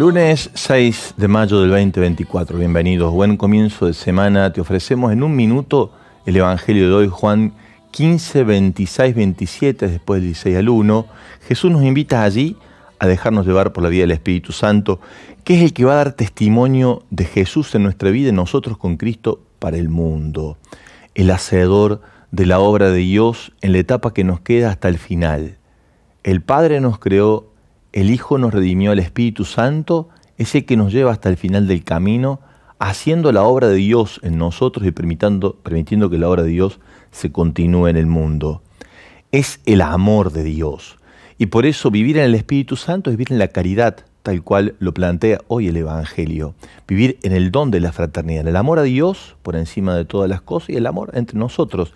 Lunes 6 de mayo del 2024, bienvenidos, buen comienzo de semana. Te ofrecemos en un minuto el Evangelio de hoy, Juan 15, 26, 27, después del 16 al 1. Jesús nos invita allí a dejarnos llevar por la vida del Espíritu Santo, que es el que va a dar testimonio de Jesús en nuestra vida y nosotros con Cristo para el mundo. El hacedor de la obra de Dios en la etapa que nos queda hasta el final. El Padre nos creó el Hijo nos redimió, el Espíritu Santo es el que nos lleva hasta el final del camino, haciendo la obra de Dios en nosotros y permitiendo, permitiendo que la obra de Dios se continúe en el mundo. Es el amor de Dios. Y por eso vivir en el Espíritu Santo es vivir en la caridad, tal cual lo plantea hoy el Evangelio. Vivir en el don de la fraternidad, en el amor a Dios por encima de todas las cosas y el amor entre nosotros,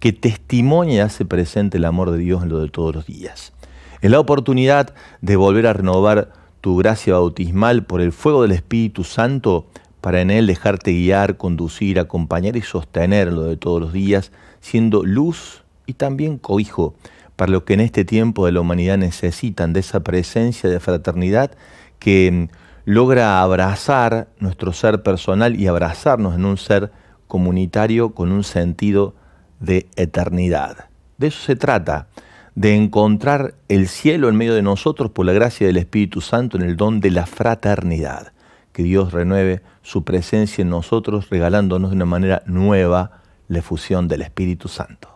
que testimonia y hace presente el amor de Dios en lo de todos los días. Es la oportunidad de volver a renovar tu gracia bautismal por el fuego del Espíritu Santo para en él dejarte guiar, conducir, acompañar y sostenerlo de todos los días, siendo luz y también cobijo para lo que en este tiempo de la humanidad necesitan, de esa presencia de fraternidad que mm, logra abrazar nuestro ser personal y abrazarnos en un ser comunitario con un sentido de eternidad. De eso se trata de encontrar el cielo en medio de nosotros por la gracia del Espíritu Santo en el don de la fraternidad. Que Dios renueve su presencia en nosotros regalándonos de una manera nueva la efusión del Espíritu Santo.